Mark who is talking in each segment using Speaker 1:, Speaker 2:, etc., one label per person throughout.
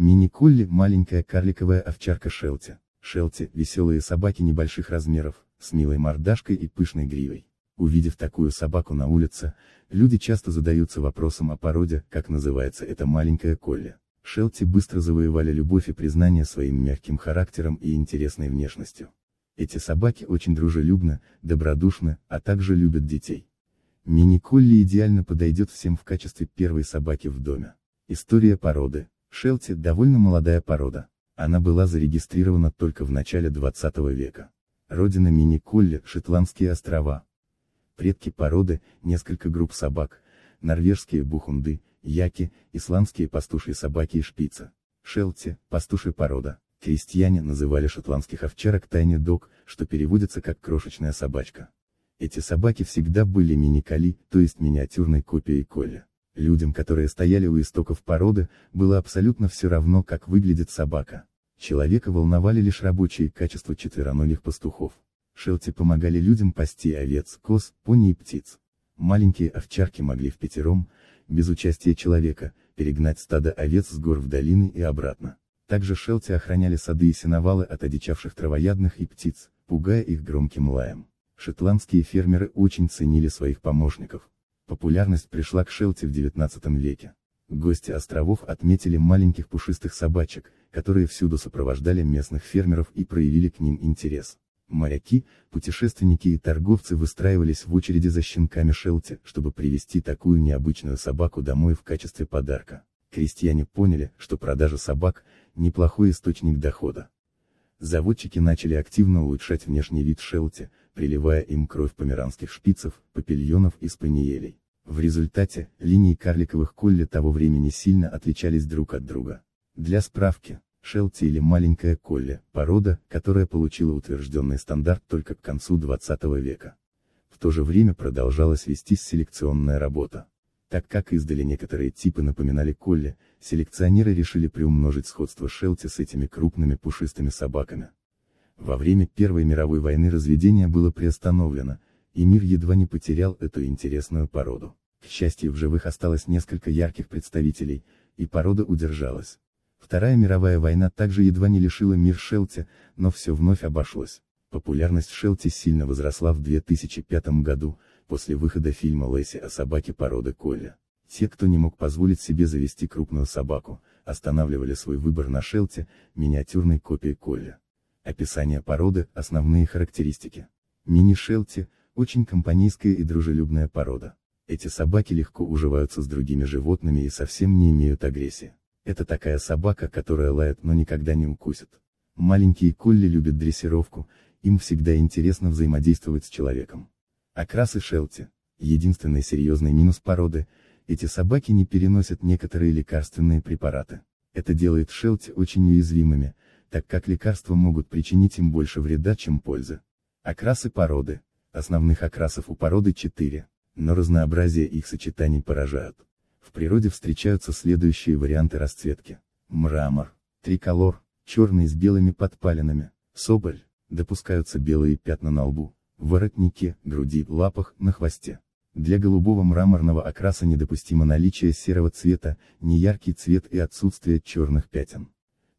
Speaker 1: Мини-колли – маленькая карликовая овчарка Шелти. Шелти – веселые собаки небольших размеров, с милой мордашкой и пышной гривой. Увидев такую собаку на улице, люди часто задаются вопросом о породе, как называется эта маленькая колли. Шелти быстро завоевали любовь и признание своим мягким характером и интересной внешностью. Эти собаки очень дружелюбны, добродушны, а также любят детей. Мини-колли идеально подойдет всем в качестве первой собаки в доме. История породы. Шелти – довольно молодая порода. Она была зарегистрирована только в начале 20 века. Родина мини-колли – Шотландские острова. Предки породы – несколько групп собак, норвежские бухунды, яки, исландские пастушьи собаки и шпица. Шелти – пастушья порода. Крестьяне называли шотландских овчарок тайни дог, что переводится как крошечная собачка. Эти собаки всегда были мини-коли, то есть миниатюрной копией коля. Людям, которые стояли у истоков породы, было абсолютно все равно, как выглядит собака. Человека волновали лишь рабочие качества четвероногих пастухов. Шелти помогали людям пасти овец, коз, пони и птиц. Маленькие овчарки могли в пятером, без участия человека, перегнать стадо овец с гор в долины и обратно. Также шелти охраняли сады и сеновалы от одичавших травоядных и птиц, пугая их громким лаем. Шотландские фермеры очень ценили своих помощников. Популярность пришла к шелте в XIX веке. Гости островов отметили маленьких пушистых собачек, которые всюду сопровождали местных фермеров и проявили к ним интерес. Моряки, путешественники и торговцы выстраивались в очереди за щенками Шелти, чтобы привезти такую необычную собаку домой в качестве подарка. Крестьяне поняли, что продажа собак – неплохой источник дохода. Заводчики начали активно улучшать внешний вид Шелти, приливая им кровь померанских шпицев, папильонов и спаниелей. В результате, линии карликовых колли того времени сильно отличались друг от друга. Для справки, шелти или маленькая колли, порода, которая получила утвержденный стандарт только к концу 20 века. В то же время продолжалась вестись селекционная работа. Так как издали некоторые типы напоминали колли, селекционеры решили приумножить сходство шелти с этими крупными пушистыми собаками. Во время Первой мировой войны разведение было приостановлено, и мир едва не потерял эту интересную породу. К счастью, в живых осталось несколько ярких представителей, и порода удержалась. Вторая мировая война также едва не лишила мир Шелти, но все вновь обошлось. Популярность Шелти сильно возросла в 2005 году, после выхода фильма Лэсси о собаке породы Колли. Те, кто не мог позволить себе завести крупную собаку, останавливали свой выбор на Шелте, миниатюрной копии Колли. Описание породы, основные характеристики. Мини-шелти – очень компанейская и дружелюбная порода. Эти собаки легко уживаются с другими животными и совсем не имеют агрессии. Это такая собака, которая лает, но никогда не укусит. Маленькие колли любят дрессировку, им всегда интересно взаимодействовать с человеком. Окрасы шелти. Единственный серьезный минус породы – эти собаки не переносят некоторые лекарственные препараты. Это делает шелти очень уязвимыми – так как лекарства могут причинить им больше вреда, чем пользы. Окрасы породы. Основных окрасов у породы 4, но разнообразие их сочетаний поражают. В природе встречаются следующие варианты расцветки. Мрамор, триколор, черный с белыми подпалинами, соболь, допускаются белые пятна на лбу, воротнике, груди, лапах, на хвосте. Для голубого мраморного окраса недопустимо наличие серого цвета, неяркий цвет и отсутствие черных пятен.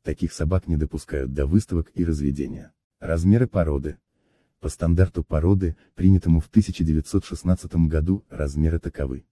Speaker 1: Таких собак не допускают до выставок и разведения. Размеры породы. По стандарту породы, принятому в 1916 году, размеры таковы.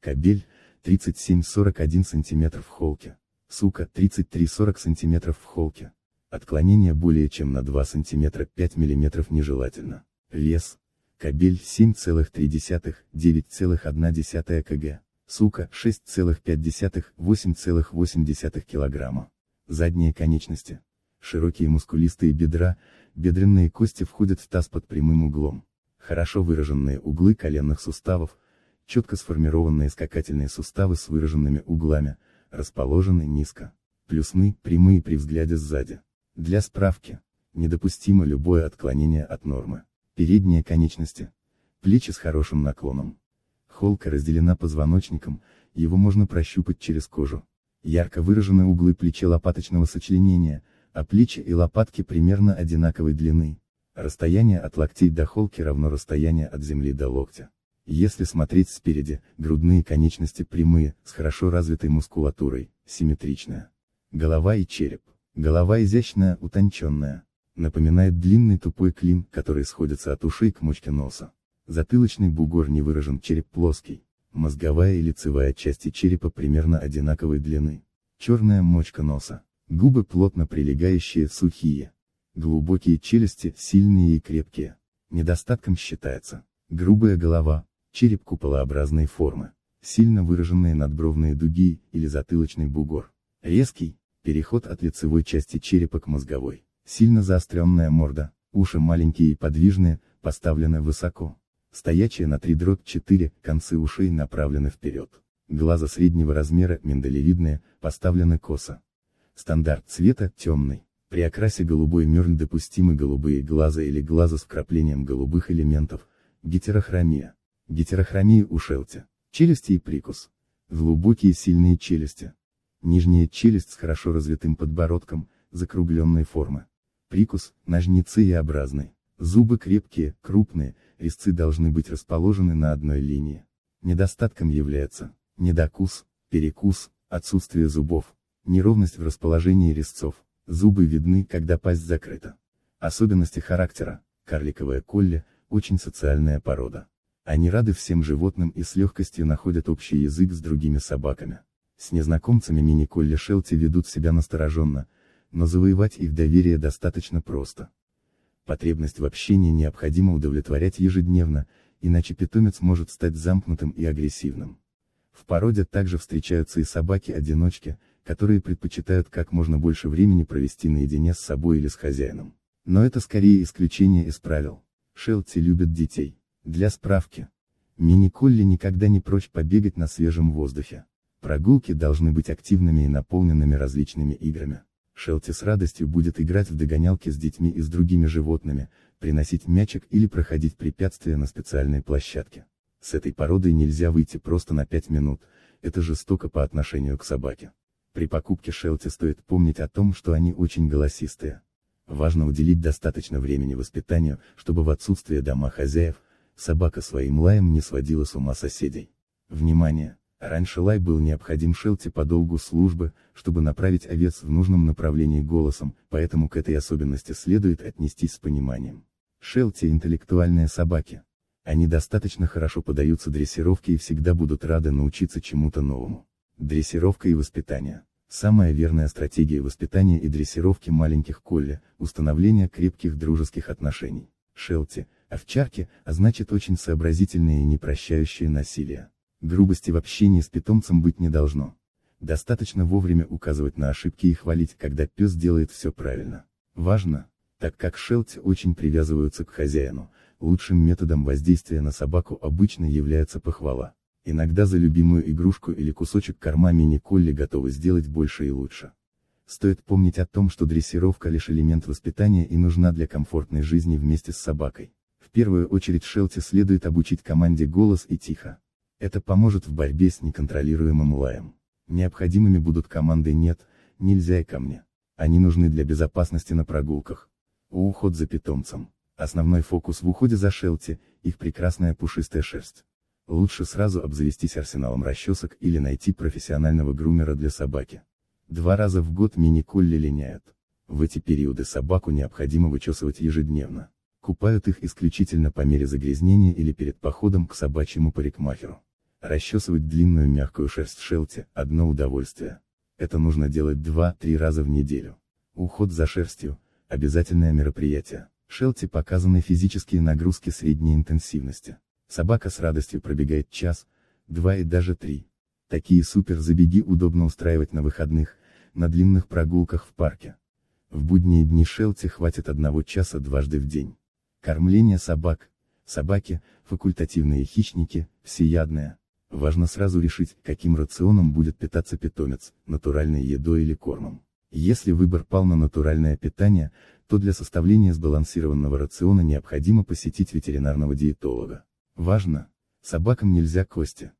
Speaker 1: Кобель, 37-41 см в холке. Сука, 33-40 см в холке. Отклонение более чем на 2 см 5 мм нежелательно. Вес. Кобель 7,3-9,1 кг. Сука 6,5-8,8 кг задние конечности, широкие мускулистые бедра, бедренные кости входят в таз под прямым углом, хорошо выраженные углы коленных суставов, четко сформированные скакательные суставы с выраженными углами, расположены низко, плюсны, прямые при взгляде сзади. Для справки, недопустимо любое отклонение от нормы. Передние конечности, плечи с хорошим наклоном. Холка разделена позвоночником, его можно прощупать через кожу ярко выражены углы плечи лопаточного сочленения, а плечи и лопатки примерно одинаковой длины. Расстояние от локтей до холки равно расстоянию от земли до локтя. Если смотреть спереди, грудные конечности прямые, с хорошо развитой мускулатурой, симметричная. Голова и череп. Голова изящная, утонченная. Напоминает длинный тупой клин, который сходится от ушей к мочке носа. Затылочный бугор не выражен, череп плоский мозговая и лицевая части черепа примерно одинаковой длины, черная мочка носа, губы плотно прилегающие, сухие, глубокие челюсти, сильные и крепкие. Недостатком считается грубая голова, череп куполообразной формы, сильно выраженные надбровные дуги или затылочный бугор, резкий переход от лицевой части черепа к мозговой, сильно заостренная морда, уши маленькие и подвижные, поставлены высоко, стоячая на 3 дробь 4, концы ушей направлены вперед. Глаза среднего размера, миндалевидные, поставлены косо. Стандарт цвета – темный. При окрасе голубой мерн допустимы голубые глаза или глаза с вкраплением голубых элементов, гетерохромия. Гетерохромия у шелти. Челюсти и прикус. Глубокие сильные челюсти. Нижняя челюсть с хорошо развитым подбородком, закругленной формы. Прикус, ножницы и образный. Зубы крепкие, крупные, резцы должны быть расположены на одной линии. Недостатком является недокус, перекус, отсутствие зубов, неровность в расположении резцов, зубы видны, когда пасть закрыта. Особенности характера, карликовая колли, очень социальная порода. Они рады всем животным и с легкостью находят общий язык с другими собаками. С незнакомцами мини-колли Шелти ведут себя настороженно, но завоевать их доверие достаточно просто. Потребность в общении необходимо удовлетворять ежедневно, иначе питомец может стать замкнутым и агрессивным. В породе также встречаются и собаки-одиночки, которые предпочитают как можно больше времени провести наедине с собой или с хозяином. Но это скорее исключение из правил. Шелти любят детей. Для справки. Мини-колли никогда не прочь побегать на свежем воздухе. Прогулки должны быть активными и наполненными различными играми. Шелти с радостью будет играть в догонялки с детьми и с другими животными, приносить мячик или проходить препятствия на специальной площадке. С этой породой нельзя выйти просто на 5 минут, это жестоко по отношению к собаке. При покупке Шелти стоит помнить о том, что они очень голосистые. Важно уделить достаточно времени воспитанию, чтобы в отсутствие дома хозяев, собака своим лаем не сводила с ума соседей. Внимание! Раньше лай был необходим Шелте по долгу службы, чтобы направить овец в нужном направлении голосом, поэтому к этой особенности следует отнестись с пониманием. Шелти – интеллектуальные собаки. Они достаточно хорошо подаются дрессировке и всегда будут рады научиться чему-то новому. Дрессировка и воспитание. Самая верная стратегия воспитания и дрессировки маленьких колли – установление крепких дружеских отношений. Шелти – овчарки, а значит очень сообразительные и не прощающие насилие. Грубости в общении с питомцем быть не должно. Достаточно вовремя указывать на ошибки и хвалить, когда пес делает все правильно. Важно, так как шелти очень привязываются к хозяину, лучшим методом воздействия на собаку обычно является похвала. Иногда за любимую игрушку или кусочек корма мини-колли готовы сделать больше и лучше. Стоит помнить о том, что дрессировка лишь элемент воспитания и нужна для комфортной жизни вместе с собакой. В первую очередь Шелти следует обучить команде голос и тихо. Это поможет в борьбе с неконтролируемым лаем. Необходимыми будут команды «нет», «нельзя» и «ко мне». Они нужны для безопасности на прогулках. Уход за питомцем. Основной фокус в уходе за шелти, их прекрасная пушистая шерсть. Лучше сразу обзавестись арсеналом расчесок или найти профессионального грумера для собаки. Два раза в год мини-колли линяют. В эти периоды собаку необходимо вычесывать ежедневно. Купают их исключительно по мере загрязнения или перед походом к собачьему парикмахеру. Расчесывать длинную мягкую шерсть шелти – одно удовольствие. Это нужно делать 2-3 раза в неделю. Уход за шерстью – обязательное мероприятие. Шелти показаны физические нагрузки средней интенсивности. Собака с радостью пробегает час, два и даже три. Такие суперзабеги удобно устраивать на выходных, на длинных прогулках в парке. В будние дни шелти хватит одного часа дважды в день. Кормление собак. Собаки, факультативные хищники, всеядные. Важно сразу решить, каким рационом будет питаться питомец, натуральной едой или кормом. Если выбор пал на натуральное питание, то для составления сбалансированного рациона необходимо посетить ветеринарного диетолога. Важно! Собакам нельзя кости.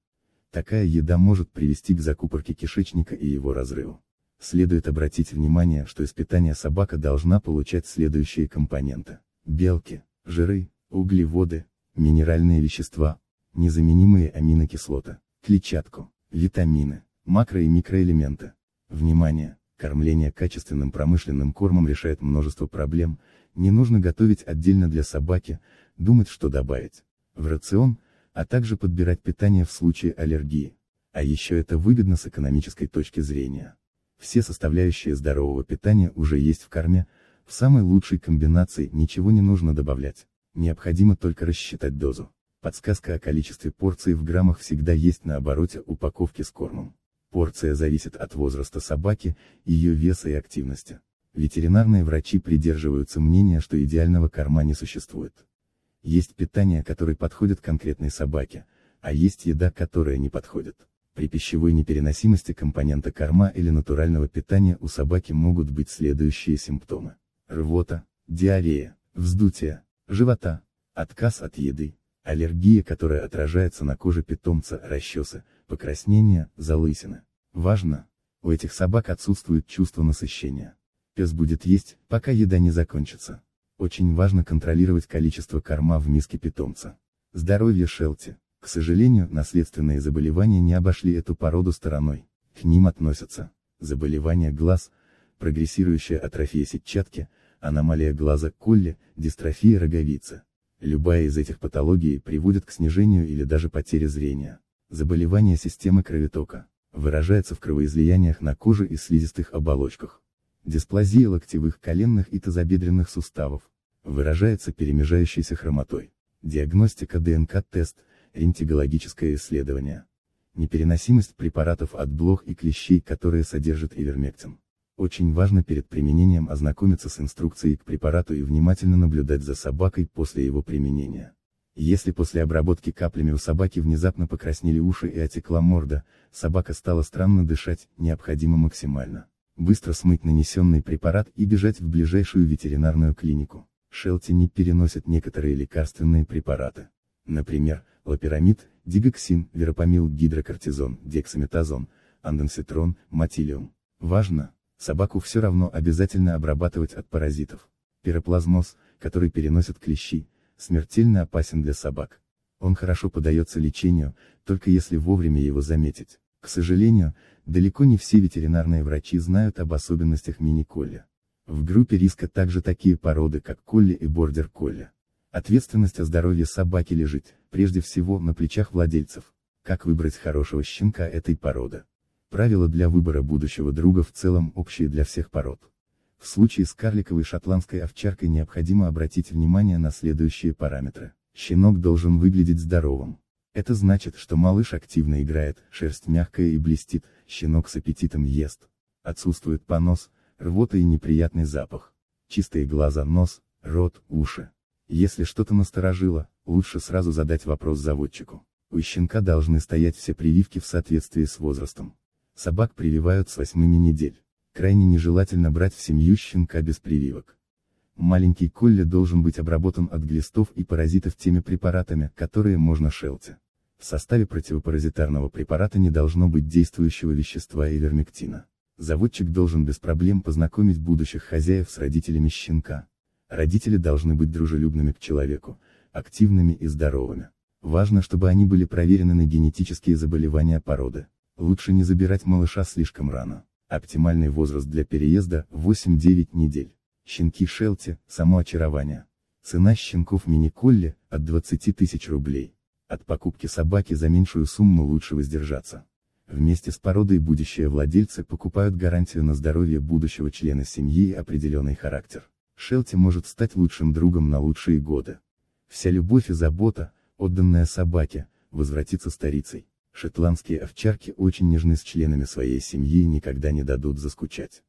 Speaker 1: Такая еда может привести к закупорке кишечника и его разрыву. Следует обратить внимание, что из питания собака должна получать следующие компоненты. Белки, жиры, углеводы, минеральные вещества, незаменимые аминокислоты, клетчатку, витамины, макро- и микроэлементы. Внимание! Кормление качественным промышленным кормом решает множество проблем, не нужно готовить отдельно для собаки, думать, что добавить в рацион, а также подбирать питание в случае аллергии. А еще это выгодно с экономической точки зрения. Все составляющие здорового питания уже есть в корме, в самой лучшей комбинации ничего не нужно добавлять, необходимо только рассчитать дозу. Подсказка о количестве порций в граммах всегда есть на обороте упаковки с кормом. Порция зависит от возраста собаки, ее веса и активности. Ветеринарные врачи придерживаются мнения, что идеального корма не существует. Есть питание, которое подходит конкретной собаке, а есть еда, которая не подходит. При пищевой непереносимости компонента корма или натурального питания у собаки могут быть следующие симптомы. Рвота, диарея, вздутие, живота, отказ от еды, Аллергия, которая отражается на коже питомца, расчесы, покраснения, залысины. Важно! У этих собак отсутствует чувство насыщения. Пес будет есть, пока еда не закончится. Очень важно контролировать количество корма в миске питомца. Здоровье Шелти. К сожалению, наследственные заболевания не обошли эту породу стороной. К ним относятся заболевания глаз, прогрессирующая атрофия сетчатки, аномалия глаза Колли, дистрофия роговицы. Любая из этих патологий приводит к снижению или даже потере зрения. Заболевание системы кровотока выражается в кровоизлияниях на коже и слизистых оболочках. Дисплазия локтевых, коленных и тазобедренных суставов выражается перемежающейся хромотой. Диагностика ДНК-тест, рентгенологическое исследование. Непереносимость препаратов от блох и клещей, которые содержат ивермектин. Очень важно перед применением ознакомиться с инструкцией к препарату и внимательно наблюдать за собакой после его применения. Если после обработки каплями у собаки внезапно покраснели уши и отекла морда, собака стала странно дышать, необходимо максимально быстро смыть нанесенный препарат и бежать в ближайшую ветеринарную клинику. Шелти не переносят некоторые лекарственные препараты. Например, лапирамид, дигоксин, веропамил, гидрокортизон, дексаметазон, анденситрон, матилиум. Важно, Собаку все равно обязательно обрабатывать от паразитов. Пироплазмоз, который переносят клещи, смертельно опасен для собак. Он хорошо подается лечению, только если вовремя его заметить. К сожалению, далеко не все ветеринарные врачи знают об особенностях мини-колли. В группе риска также такие породы, как колли и бордер-колли. Ответственность о здоровье собаки лежит, прежде всего, на плечах владельцев. Как выбрать хорошего щенка этой породы? Правила для выбора будущего друга в целом общие для всех пород. В случае с карликовой шотландской овчаркой необходимо обратить внимание на следующие параметры. Щенок должен выглядеть здоровым. Это значит, что малыш активно играет, шерсть мягкая и блестит, щенок с аппетитом ест. Отсутствует понос, рвота и неприятный запах. Чистые глаза, нос, рот, уши. Если что-то насторожило, лучше сразу задать вопрос заводчику. У щенка должны стоять все прививки в соответствии с возрастом. Собак прививают с восьмыми недель. Крайне нежелательно брать в семью щенка без прививок. Маленький колли должен быть обработан от глистов и паразитов теми препаратами, которые можно шелти. В составе противопаразитарного препарата не должно быть действующего вещества и Заводчик должен без проблем познакомить будущих хозяев с родителями щенка. Родители должны быть дружелюбными к человеку, активными и здоровыми. Важно, чтобы они были проверены на генетические заболевания породы. Лучше не забирать малыша слишком рано. Оптимальный возраст для переезда – 8-9 недель. Щенки Шелти – само очарование. Цена щенков мини-колли – от 20 тысяч рублей. От покупки собаки за меньшую сумму лучше воздержаться. Вместе с породой будущие владельцы покупают гарантию на здоровье будущего члена семьи и определенный характер. Шелти может стать лучшим другом на лучшие годы. Вся любовь и забота, отданная собаке, возвратится старицей. Шотландские овчарки очень нежны с членами своей семьи и никогда не дадут заскучать.